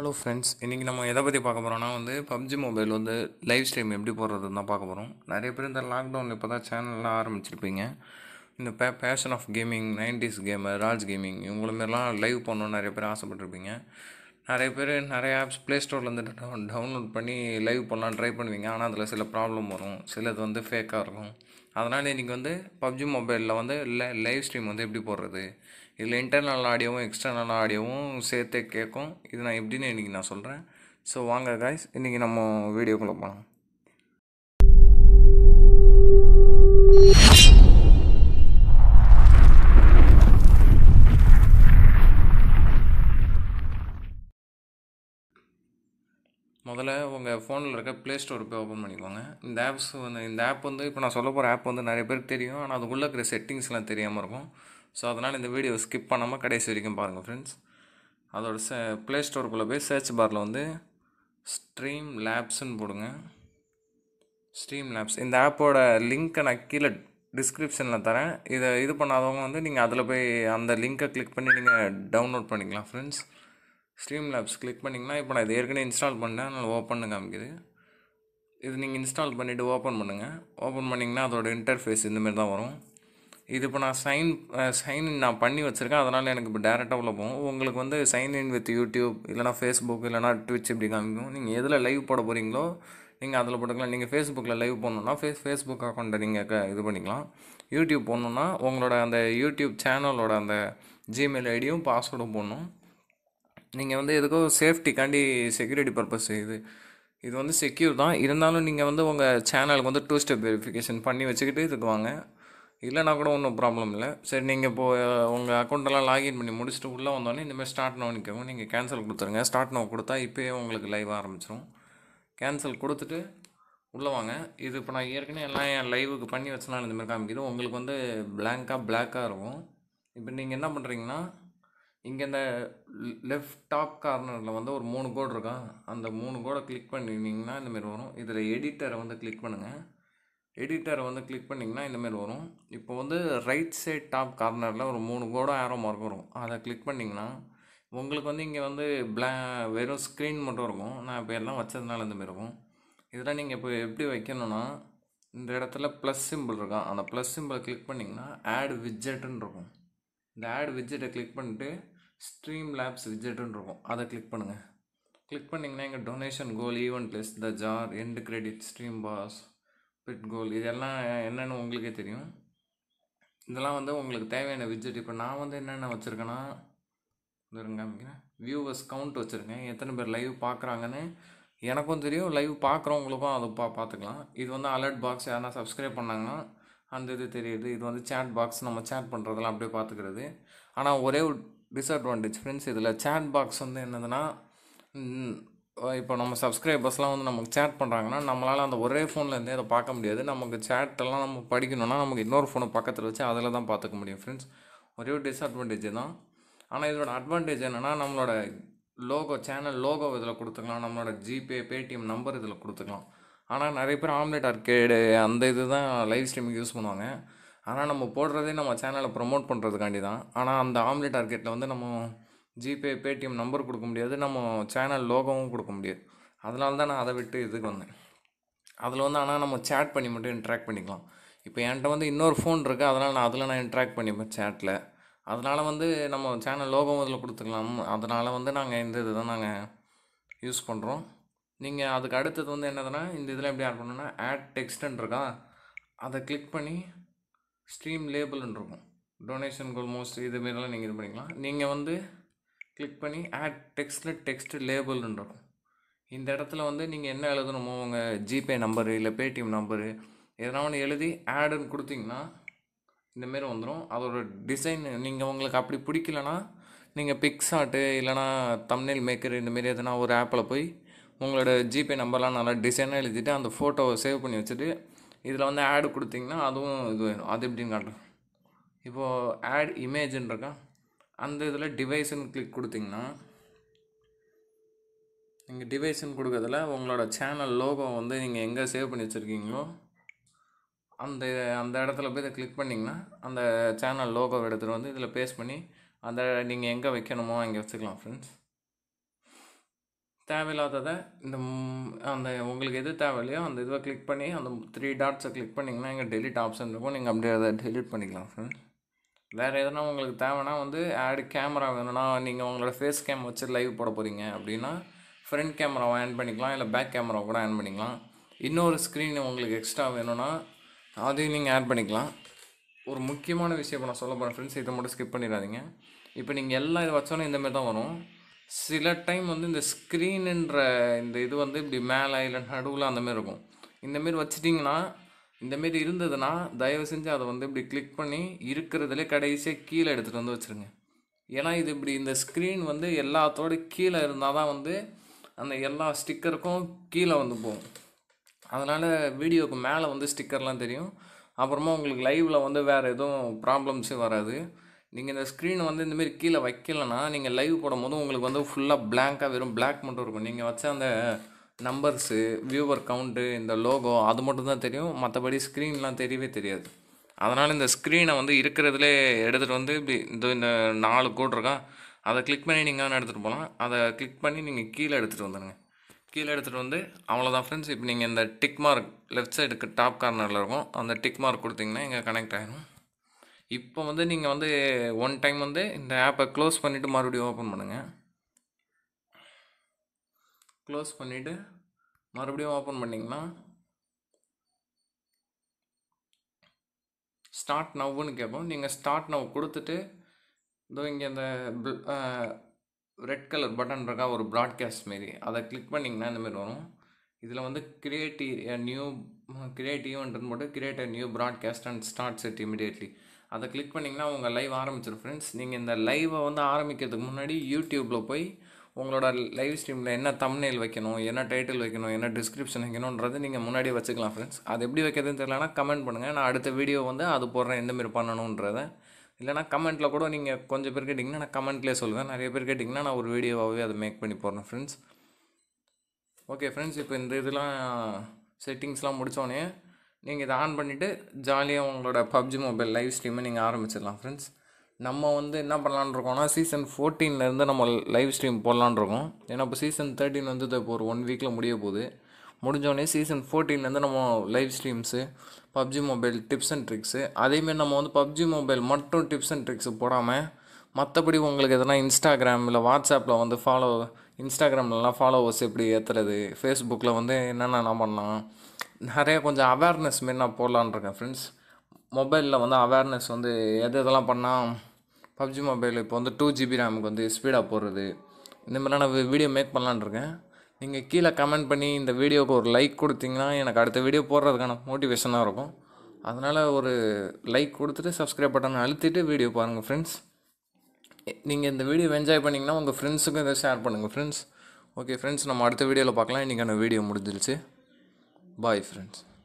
hello friends இன்றைக்கி நம்ம எதை பற்றி பார்க்க போகிறோம்னா வந்து பப்ஜி மொபைல் வந்து லைவ் ஸ்ட்ரீம் எப்படி போடுறதுன்னு தான் பார்க்க போகிறோம் நிறைய பேர் இந்த லாக்டவுனில் இப்போ தான் சேனல்லாம் ஆரம்பிச்சிருப்பீங்க இந்த பே passion of gaming nineties gamer Raj gaming இவங்கள மாரிலாம் லைவ் பண்ணணும்னு நிறைய பேர் ஆசைப்பட்டிருப்பீங்க நிறைய பேர் நிறைய ஆப்ஸ் ப்ளே ஸ்டோர்லேருந்து டவுன்லோட் பண்ணி லைவ் பண்ணலாம் ட்ரை பண்ணுவீங்க ஆனால் அதில் சில ப்ராப்ளம் வரும் சிலது வந்து ஃபேக்காக இருக்கும் அதனால் இன்றைக்கி வந்து பப்ஜி மொபைலில் வந்து லைவ் ஸ்ட்ரீம் வந்து எப்படி போடுறது இதில் இன்டர்னல் ஆடியோவும் எக்ஸ்டர்னல் ஆடியோவும் சேர்த்தே கேட்கும் இது நான் எப்படின்னு இன்றைக்கி நான் சொல்கிறேன் ஸோ வாங்க காய்ஸ் இன்றைக்கி நம்ம வீடியோக்குள்ளே போகலாம் முதல்ல உங்கள் ஃபோனில் இருக்க ப்ளே ஸ்டோர் போய் ஓப்பன் பண்ணிக்கோங்க இந்த ஆப்ஸ் வந்து இந்த ஆப் வந்து இப்போ நான் சொல்ல போகிற ஆப் வந்து நிறைய பேருக்கு தெரியும் ஆனால் அதுக்குள்ளே இருக்கிற செட்டிங்ஸ்லாம் தெரியாமல் இருக்கும் ஸோ அதனால் இந்த வீடியோ ஸ்கிப் பண்ணாமல் கடைசி வரைக்கும் பாருங்கள் ஃப்ரெண்ட்ஸ் அதோட ச ப்ளே ஸ்டோருக்குள்ளே போய் சர்ச் பாரில் வந்து ஸ்ட்ரீம் லேப்ஸ்ன்னு போடுங்க ஸ்ட்ரீம் லேப்ஸ் இந்த ஆப்போட லிங்க்கை நான் கீழே டிஸ்கிரிப்ஷனில் தரேன் இதை இது பண்ணாதவங்க வந்து நீங்கள் அதில் போய் அந்த லிங்க்கை கிளிக் பண்ணி நீங்கள் டவுன்லோட் பண்ணிக்கலாம் ஃப்ரெண்ட்ஸ் ஸ்ட்ரீம் லேப்ஸ் கிளிக் பண்ணிங்கன்னா இப்போ நான் இது ஏற்கனவே இன்ஸ்டால் பண்ணேன் அதனால் ஓப்பன் காமிக்குது இது நீங்கள் இன்ஸ்டால் பண்ணிவிட்டு ஓப்பன் பண்ணுங்கள் ஓப்பன் பண்ணிங்கன்னா அதோட இன்டர்ஃபேஸ் இந்தமாரி தான் வரும் இது இப்போ நான் சைன் சைன் இன் நான் பண்ணி வச்சுருக்கேன் அதனால் எனக்கு இப்போ டேரெக்டாக உள்ள போகும் உங்களுக்கு வந்து சைன் இன் வித் யூடியூப் இல்லைனா ஃபேஸ்புக் இல்லைனா ட்விட்ச் இப்படி காமிக்கும் நீங்கள் எதில் லைவ் போட போகிறீங்களோ நீங்கள் அதில் போட்டுக்கலாம் நீங்கள் ஃபேஸ்புக்கில் லைவ் போடணுன்னா ஃபேஸ் ஃபேஸ்புக் அக்கௌண்ட்டை நீங்கள் க இது பண்ணிக்கலாம் யூடியூப் போடணுன்னா உங்களோட அந்த யூடியூப் சேனலோட அந்த ஜிமெயில் ஐடியும் பாஸ்வேர்டும் போடணும் நீங்கள் வந்து எதுக்கோ சேஃப்டிக்காண்டி செக்யூரிட்டி பர்பஸ் இது இது வந்து செக்யூர் தான் இருந்தாலும் நீங்கள் வந்து உங்கள் சேனலுக்கு வந்து டூ ஸ்டெப் வெரிஃபிகேஷன் பண்ணி வச்சுக்கிட்டு இதுக்கு வாங்க இல்லைனா கூட ஒன்றும் ப்ராப்ளம் இல்லை சரி நீங்கள் இப்போ உங்கள் அக்கௌண்ட்டெல்லாம் லாகின் பண்ணி முடிச்சுட்டு உள்ளே வந்தோடனே இந்தமாதிரி ஸ்டார்ட் நோ நிற்கவும் நீங்கள் கேன்சல் கொடுத்துருங்க ஸ்டார்ட் நோ கொடுத்தா இப்போயே உங்களுக்கு லைவ் ஆரம்பிச்சிடும் கேன்சல் கொடுத்துட்டு உள்ளே வாங்க இது இப்போ நான் ஏற்கனவே எல்லாம் என் லைவுக்கு பண்ணி வச்சனால இந்த மாதிரி காமிக்குது உங்களுக்கு வந்து பிளாங்காக பிளாக்காக இருக்கும் இப்போ நீங்கள் என்ன பண்ணுறீங்கன்னா இங்கே இந்த லெஃப்ட் டாப் கார்னரில் வந்து ஒரு மூணு கோடு இருக்கா அந்த மூணு கோடை கிளிக் பண்ணிங்கன்னா இந்தமாரி வரும் இதில் எடிட்டரை வந்து கிளிக் பண்ணுங்கள் எடிட்டர் வந்து கிளிக் பண்ணிங்கன்னா இந்தமாரி வரும் இப்போ வந்து ரைட் சைட் டாப் கார்னரில் ஒரு மூணு கோட ஆரோ மார்க் வரும் அதை கிளிக் பண்ணிங்கன்னா உங்களுக்கு வந்து இங்கே வந்து பிளா வெறும் ஸ்க்ரீன் மட்டும் இருக்கும் நான் இப்போ எல்லாம் வச்சதுனால இந்தமாரி இருக்கும் இதெல்லாம் நீங்கள் இப்போ எப்படி வைக்கணும்னா இந்த இடத்துல ப்ளஸ் சிம்பிள் இருக்கும் அந்த ப்ளஸ் சிம்பிளை கிளிக் பண்ணிங்கன்னா ஆட் விஜெட்டுன்னு இருக்கும் இந்த ஆட் விஜெட்டை கிளிக் பண்ணிட்டு ஸ்ட்ரீம் லேப்ஸ் விஜெட்டுன்னு இருக்கும் அதை கிளிக் பண்ணுங்கள் கிளிக் பண்ணிங்கன்னா எங்கள் donation goal event list the jar and credit stream boss bit goal இதெல்லாம் என்னென்னு உங்களுக்கே தெரியும் இதெல்லாம் வந்து உங்களுக்கு தேவையான விஜெட் இப்போ நான் வந்து என்னென்ன வச்சுருக்கேன்னா இருங்க காமிக்கிறேன் வியூவர்ஸ் கவுண்ட் வச்சுருக்கேன் எத்தனை பேர் லைவ் பார்க்குறாங்கன்னு எனக்கும் தெரியும் லைவ் பார்க்குறவங்களுக்கும் அதை பா பார்த்துக்கலாம் இது வந்து அலர்ட் பாக்ஸ் யாரா சப்ஸ்கிரைப் பண்ணாங்கன்னா அந்த இது தெரியுது இது வந்து சேட் பாக்ஸ் நம்ம சேட் பண்ணுறதெல்லாம் அப்படியே பார்த்துக்கிறது ஆனால் ஒரே ஒரு டிஸ்அட்வான்டேஜ் ஃப்ரெண்ட்ஸ் இதில் சேட் பாக்ஸ் வந்து என்னதுன்னா இப்போ நம்ம சப்ஸ்கிரைபர்ஸ்லாம் வந்து நமக்கு சேட் பண்ணுறாங்கன்னா நம்மளால் அந்த ஒரே ஃபோன்லேருந்தே அதை பார்க்க முடியாது நமக்கு சேட்டெல்லாம் நம்ம படிக்கணும்னா நமக்கு இன்னொரு ஃபோனை பக்கத்தில் வச்சு அதில் தான் பார்த்துக்க முடியும் ஃப்ரெண்ட்ஸ் ஒரே ஒரு டிஸ்அட்வான்டேஜ் தான் ஆனால் இதோட அட்வான்டேஜ் என்னென்னா நம்மளோட லோகோ சேனல் லோகோ இதில் கொடுத்துக்கலாம் நம்மளோட ஜிபே பேடிஎம் நம்பர் இதில் கொடுத்துக்கலாம் ஆனால் நிறைய பேர் ஆம்லெட் அர்கேடு அந்த இது தான் லைவ் ஸ்ட்ரீமிங் யூஸ் பண்ணுவாங்க ஆனால் நம்ம போடுறதே நம்ம சேனலை ப்ரொமோட் பண்ணுறதுக்காண்டி தான் ஆனால் அந்த ஆம்லெட் அர்கேட்டில் வந்து நம்ம ஜிபே பேடிஎம் நம்பர் கொடுக்க முடியாது நம்ம சேனல் லோகோவும் கொடுக்க முடியாது அதனால தான் நான் அதை விட்டு இதுக்கு வந்தேன் அதில் வந்து ஆனால் நம்ம சேட் பண்ணி மட்டும் இன்ட்ராக்ட் பண்ணிக்கலாம் இப்போ என்கிட்ட வந்து இன்னொரு ஃபோன் இருக்குது அதனால் நான் அதில் நான் இன்ட்ராக்ட் பண்ணிப்பேன் சேட்டில் அதனால் வந்து நம்ம சேனல் லோகம் அதில் கொடுத்துக்கலாம் அதனால் வந்து நாங்கள் இந்த இது தான் நாங்கள் யூஸ் பண்ணுறோம் நீங்கள் அதுக்கு அடுத்தது வந்து என்னதுன்னா இந்த இதில் எப்படி ஆட் பண்ணணும்னா ஆட் டெக்ஸ்டன் இருக்கா அதை கிளிக் பண்ணி ஸ்ட்ரீம் லேபிள்னு இருக்கும் டொனேஷன் கோல் மோஸ்ட் இதுமாரிலாம் நீங்கள் இது பண்ணிக்கலாம் நீங்கள் வந்து கிளிக் பண்ணி ஆட் டெக்ஸ்டில் டெக்ஸ்ட் லேபிள்னு இருக்கும் இந்த இடத்துல வந்து நீங்கள் என்ன எழுதணுமோ உங்கள் ஜிபே நம்பரு இல்லை பேடிஎம் நம்பரு எதனா ஒன்று எழுதி ஆடுன்னு கொடுத்தீங்கன்னா இந்தமாரி வந்துடும் அதோட டிசைன் நீங்கள் உங்களுக்கு அப்படி பிடிக்கலனா நீங்கள் பிக்ஸாட்டு இல்லைனா தம்னில் மேக்கர் இந்தமாரி எதனா ஒரு ஆப்பில் போய் உங்களோட ஜிபே நம்பர்லாம் நல்லா டிசைனாக எழுதிட்டு அந்த ஃபோட்டோவை சேவ் பண்ணி வச்சுட்டு இதில் வந்து ஆடு கொடுத்தீங்கன்னா அதுவும் இது வேணும் அது எப்படின்னு காட்டுறோம் இப்போது ஆட் இமேஜுன்றக்கா இருக்கா அந்த இதில் டிவைஸுன்னு கிளிக் கொடுத்திங்கன்னா நீங்கள் டிவைஸுன்னு கொடுக்கறதுல உங்களோட சேனல் லோகோ வந்து நீங்கள் எங்கே சேவ் பண்ணி வச்சுருக்கீங்களோ அந்த அந்த இடத்துல போய் இதை கிளிக் பண்ணிங்கன்னா அந்த சேனல் லோகோ எடுத்துகிட்டு வந்து இதில் பேஸ்ட் பண்ணி அந்த நீங்கள் எங்கே வைக்கணுமோ அங்கே வச்சுக்கலாம் ஃப்ரெண்ட்ஸ் தேவையில்லாததை இந்த அந்த உங்களுக்கு எது தேவையில்லையோ அந்த இதுவை கிளிக் பண்ணி அந்த த்ரீ டாட்ஸை கிளிக் பண்ணிங்கன்னா இங்கே டெலிட் ஆப்ஷன் இருக்கும் நீங்கள் அப்படியே அதை டெலிட் பண்ணிக்கலாம் ஃப்ரெண்ட்ஸ் வேறு எதனா உங்களுக்கு தேவைன்னா வந்து ஆடு கேமரா வேணும்னா நீங்கள் உங்களோட ஃபேஸ் கேம் வச்சு லைவ் போட போகிறீங்க அப்படின்னா ஃப்ரண்ட் கேமராவை ஆன் பண்ணிக்கலாம் இல்லை பேக் கேமரா கூட ஆன் பண்ணிக்கலாம் இன்னொரு ஸ்க்ரீன் உங்களுக்கு எக்ஸ்ட்ரா வேணும்னா அதையும் நீங்கள் ஆட் பண்ணிக்கலாம் ஒரு முக்கியமான விஷயம் இப்போ நான் சொல்ல போகிறேன் ஃப்ரெண்ட்ஸ் இதை மட்டும் ஸ்கிப் பண்ணிடாதீங்க இப்போ நீங்கள் எல்லாம் இதை வச்சோன்னே இந்தமாரி தான் வரும் சில டைம் வந்து இந்த ஸ்க்ரீனுன்ற இந்த இது வந்து இப்படி மேலே இல்லை நடுவில் அந்தமாரி இருக்கும் இந்தமாரி வச்சுட்டிங்கன்னா இந்த மாரி இருந்ததுன்னா தயவு செஞ்சு அதை வந்து இப்படி கிளிக் பண்ணி இருக்கிறதுலே கடைசியாக கீழே எடுத்துகிட்டு வந்து வச்சுருங்க ஏன்னா இது இப்படி இந்த ஸ்க்ரீன் வந்து எல்லாத்தோட கீழே இருந்தால் தான் வந்து அந்த எல்லா ஸ்டிக்கருக்கும் கீழே வந்து போகும் அதனால் வீடியோக்கு மேலே வந்து ஸ்டிக்கர்லாம் தெரியும் அப்புறமா உங்களுக்கு லைவில் வந்து வேறு எதுவும் ப்ராப்ளம்ஸும் வராது நீங்கள் இந்த ஸ்க்ரீன் வந்து இந்தமாரி கீழே வைக்கலன்னா நீங்கள் லைவ் போடும் போது உங்களுக்கு வந்து ஃபுல்லாக பிளாங்காக வெறும் பிளாக் மட்டும் இருக்கும் நீங்கள் வச்ச அந்த நம்பர்ஸு வியூவர் கவுண்ட்டு இந்த லோகோ அது மட்டும் தான் தெரியும் மற்றபடி ஸ்க்ரீன்லாம் தெரியவே தெரியாது அதனால் இந்த ஸ்க்ரீனை வந்து இருக்கிறதுலே எடுத்துகிட்டு வந்து இப்படி இந்த இந்த நாலு கோட் இருக்கா அதை கிளிக் பண்ணி நீங்கள் எடுத்துகிட்டு போகலாம் அதை கிளிக் பண்ணி நீங்கள் கீழே எடுத்துகிட்டு வந்துடுங்க கீழே எடுத்துகிட்டு வந்து அவ்வளோதான் ஃப்ரெண்ட்ஸ் இப்போ நீங்கள் இந்த டிக் மார்க் லெஃப்ட் சைடுக்கு டாப் கார்னரில் இருக்கும் அந்த டிக் மார்க் கொடுத்தீங்கன்னா இங்கே கனெக்ட் ஆகிடும் இப்போ வந்து நீங்கள் வந்து ஒன் டைம் வந்து இந்த ஆப்பை க்ளோஸ் பண்ணிவிட்டு மறுபடியும் ஓப்பன் பண்ணுங்கள் க்ளோஸ் பண்ணிவிட்டு மறுபடியும் ஓப்பன் பண்ணிங்கன்னா ஸ்டார்ட் நவ்வுன்னு கேட்போம் நீங்கள் ஸ்டார்ட் நவ் கொடுத்துட்டு இதோ இங்கே இந்த ரெட் கலர் பட்டன் இருக்கா ஒரு ப்ராட்காஸ்ட் மாரி அதை கிளிக் பண்ணிங்கன்னா இந்தமாரி வரும் இதில் வந்து கிரியேட்டி நியூ கிரியேட் ஈவெண்ட்னு போட்டு create a new broadcast and starts it immediately அதை கிளிக் பண்ணிங்கன்னா உங்கள் லைவ் ஆரம்பிச்சிடும் ஃப்ரெண்ட்ஸ் நீங்கள் இந்த லைவை வந்து ஆரம்பிக்கிறதுக்கு முன்னாடி யூடியூப்பில் போய் உங்களோட லைவ் ஸ்ட்ரீமில் என்ன தம்னேல் வைக்கணும் என்ன டைட்டில் வைக்கணும் என்ன டிஸ்கிரிப்ஷன் வைக்கணுன்றது நீங்கள் முன்னாடி வச்சுக்கலாம் ஃப்ரெண்ட்ஸ் அது எப்படி வைக்கிறதுன்னு தெரியலனா கமெண்ட் பண்ணுங்கள் நான் அடுத்த வீடியோ வந்து அது போடுறேன் எந்தமாரி பண்ணணுன்றதை இல்லைனா கமெண்ட்டில் கூட நீங்கள் கொஞ்சம் பேர் கேட்டிங்கன்னா நான் கமெண்ட்லேயே சொல்லுவேன் நிறைய பேர் கேட்டிங்கன்னா நான் ஒரு வீடியோவாகவே அதை மேக் பண்ணி போடுறேன் ஃப்ரெண்ட்ஸ் ஓகே ஃப்ரெண்ட்ஸ் இப்போ இந்த இதெல்லாம் செட்டிங்ஸ்லாம் முடித்தோடனே நீங்கள் இதை ஆன் பண்ணிவிட்டு ஜாலியாக உங்களோட பப்ஜி மொபைல் லைவ் ஸ்ட்ரீமை நீங்கள் ஆரம்பிச்சிடலாம் ஃப்ரெண்ட்ஸ் நம்ம வந்து என்ன பண்ணலான்னு இருக்கோம்னா சீசன் ஃபோர்டீன்லேருந்து நம்ம லைவ் ஸ்ட்ரீம் போடலான் இருக்கோம் ஏன்னா இப்போ சீசன் தேர்ட்டின் வந்து இப்போ ஒரு ஒன் வீக்கில் முடிய போகுது முடிஞ்சோடனே சீசன் ஃபோர்டீன்லேருந்து நம்ம live streams PUBG mobile tips and tricks அதேமாரி நம்ம வந்து பப்ஜி மொபைல் மட்டும் டிப்ஸ் அண்ட் ட்ரிக்ஸ் போடாமல் மற்றபடி உங்களுக்கு எதனா இன்ஸ்டாகிராம் இல்லை வாட்ஸ்அப்பில் வந்து ஃபாலோ இன்ஸ்டாகிராம்லலாம் ஃபாலோவர்ஸ் எப்படி ஏற்றுறது ஃபேஸ்புக்கில் வந்து என்னென்ன பண்ணலாம் நிறையா கொஞ்சம் அவேர்னஸ் மாரி நான் போடலான் இருக்கேன் ஃப்ரெண்ட்ஸ் மொபைலில் வந்து அவேர்னஸ் வந்து எது எதெல்லாம் பண்ணால் பப்ஜி மொபைல் இப்போ வந்து டூ ஜிபி ரேமுக்கு வந்து ஸ்பீடாக போடுறது இந்த மாதிரி நான் வீடியோ மேக் பண்ணலான் இருக்கேன் நீங்கள் கீழே கமெண்ட் பண்ணி இந்த வீடியோவுக்கு ஒரு லைக் கொடுத்தீங்கன்னா எனக்கு அடுத்த வீடியோ போடுறதுக்கான மோட்டிவேஷனாக இருக்கும் அதனால் ஒரு லைக் கொடுத்துட்டு சப்ஸ்கிரைப் பட்டனை அழுத்திட்டு வீடியோ பாருங்கள் ஃப்ரெண்ட்ஸ் நீங்கள் இந்த வீடியோ என்ஜாய் பண்ணிங்கன்னா உங்கள் ஃப்ரெண்ட்ஸுக்கும் இதை ஷேர் பண்ணுங்கள் ஃப்ரெண்ட்ஸ் ஓகே ஃப்ரெண்ட்ஸ் நம்ம அடுத்த வீடியோவில் பார்க்கலாம் இன்றைக்கான வீடியோ முடிஞ்சிருச்சு பாய் ஃப்ரெண்ட்ஸ்